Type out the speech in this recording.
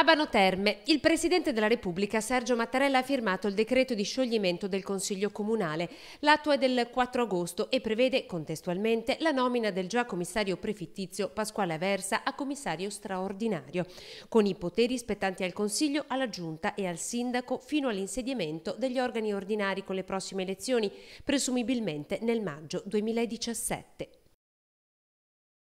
Abano Terme. Il Presidente della Repubblica Sergio Mattarella ha firmato il decreto di scioglimento del Consiglio Comunale. L'atto è del 4 agosto e prevede contestualmente la nomina del già commissario prefittizio Pasquale Aversa a commissario straordinario, con i poteri spettanti al Consiglio, alla Giunta e al Sindaco fino all'insediamento degli organi ordinari con le prossime elezioni, presumibilmente nel maggio 2017.